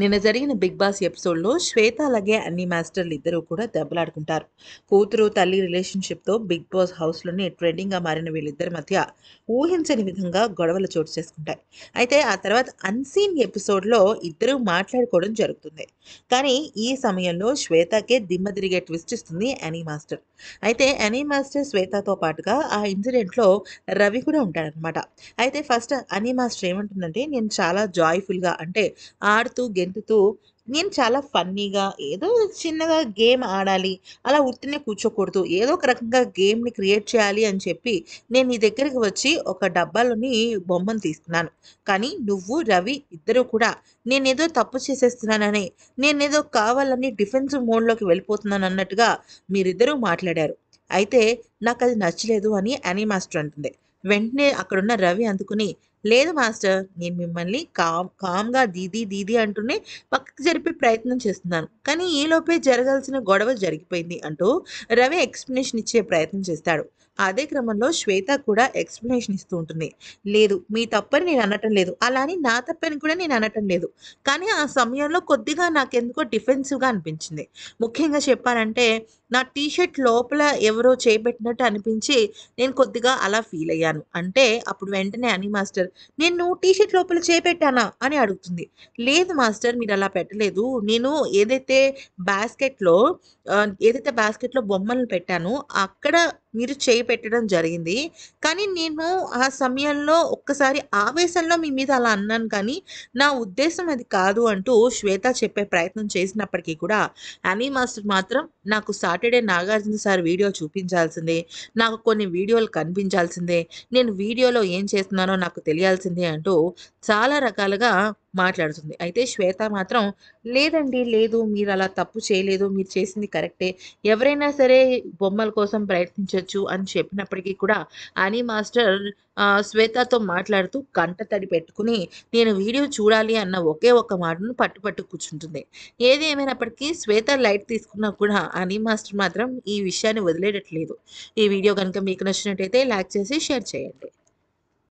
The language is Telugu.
నిన్న జరిగిన బిగ్ బాస్ ఎపిసోడ్లో శ్వేత అలాగే అన్ని మాస్టర్లు ఇద్దరూ కూడా దెబ్బలాడుకుంటారు కూతురు తల్లి రిలేషన్షిప్తో బిగ్ బాస్ హౌస్లోనే ట్రెండింగ్గా మారిన వీళ్ళిద్దరి మధ్య ఊహించని విధంగా గొడవలు చోటు చేసుకుంటాయి అయితే ఆ తర్వాత అన్సీన్ ఎపిసోడ్లో ఇద్దరూ మాట్లాడుకోవడం జరుగుతుంది కానీ ఈ సమయంలో శ్వేతకే దిమ్మ తిరిగే ట్విస్ట్ ఇస్తుంది అనీ మాస్టర్ అయితే అనీ మాస్టర్ శ్వేతతో పాటుగా ఆ ఇన్సిడెంట్లో రవి కూడా ఉంటాడనమాట అయితే ఫస్ట్ అనీ మాస్టర్ ఏమంటుందంటే నేను చాలా జాయ్ఫుల్గా అంటే ఆడుతూ గెంతుతూ నేను చాలా ఫన్నీగా ఏదో చిన్నగా గేమ్ ఆడాలి అలా ఉట్టినే కూర్చోకూడదు ఏదో ఒక రకంగా గేమ్ని క్రియేట్ చేయాలి అని చెప్పి నేను నీ దగ్గరికి వచ్చి ఒక డబ్బాలోని బొమ్మను తీసుకున్నాను కానీ నువ్వు రవి ఇద్దరు కూడా నేనేదో తప్పు చేసేస్తున్నానని నేనేదో కావాలని డిఫెన్సివ్ మోడ్లోకి వెళ్ళిపోతున్నాను అన్నట్టుగా మీరిద్దరూ మాట్లాడారు అయితే నాకు అది నచ్చలేదు అని అని మాస్టర్ అంటుంది వెంటనే అక్కడున్న రవి అందుకుని లేదు మాస్టర్ నేను మిమ్మల్ని కామ్ కామ్గా దీది దీది అంటూనే పక్కకు జరిపే ప్రయత్నం చేస్తున్నాను కానీ ఈలోపే జరగాల్సిన గొడవ జరిగిపోయింది అంటూ రవి ఎక్స్ప్లెనేషన్ ఇచ్చే ప్రయత్నం చేస్తాడు అదే క్రమంలో శ్వేత కూడా ఎక్స్ప్లెనేషన్ ఇస్తూ ఉంటుంది లేదు మీ తప్పని నేను అనటం లేదు అలానే నా తప్పని కూడా నేను అనటం లేదు కానీ ఆ సమయంలో కొద్దిగా నాకెందుకో డిఫెన్సివ్గా అనిపించింది ముఖ్యంగా చెప్పాలంటే నా టీషర్ట్ లోపల ఎవరో చేపెట్టినట్టు అనిపించి నేను కొద్దిగా అలా ఫీల్ అయ్యాను అంటే అప్పుడు వెంటనే అని మాస్టర్ నేను టీషర్ట్ లోపల చేపెట్టానా అని అడుగుతుంది లేదు మాస్టర్ మీరు అలా పెట్టలేదు నేను ఏదైతే బాస్కెట్లో ఏదైతే బాస్కెట్లో బొమ్మలను పెట్టానో అక్కడ మీరు చేయి పెట్టడం జరిగింది కానీ నేను ఆ సమయంలో ఒక్కసారి ఆవేశంలో మీ మీద అలా అన్నాను కానీ నా ఉద్దేశం అది కాదు అంటూ శ్వేత చెప్పే ప్రయత్నం చేసినప్పటికీ కూడా అనీ మాస్టర్ మాత్రం నాకు సాటర్డే నాగార్జున సార్ వీడియో చూపించాల్సిందే నాకు కొన్ని వీడియోలు కనిపించాల్సిందే నేను వీడియోలో ఏం చేస్తున్నానో నాకు తెలియాల్సిందే అంటూ చాలా రకాలుగా మాట్లాడుతుంది అయితే శ్వేత మాత్రం లేదండి లేదు మీరు అలా తప్పు చేయలేదు మీరు చేసింది కరెక్టే ఎవరైనా సరే బొమ్మల కోసం ప్రయత్నించవచ్చు అని చెప్పినప్పటికీ కూడా అని మాస్టర్ శ్వేతతో మాట్లాడుతూ గంట తడి పెట్టుకుని నేను వీడియో చూడాలి అన్న ఒకే ఒక్క మాటను పట్టుపట్టు కూర్చుంటుంది ఏది ఏమైనప్పటికీ శ్వేత లైట్ తీసుకున్నా కూడా అని మాస్టర్ మాత్రం ఈ విషయాన్ని వదిలేటట్లేదు ఈ వీడియో కనుక మీకు నచ్చినట్టయితే లైక్ చేసి షేర్ చేయండి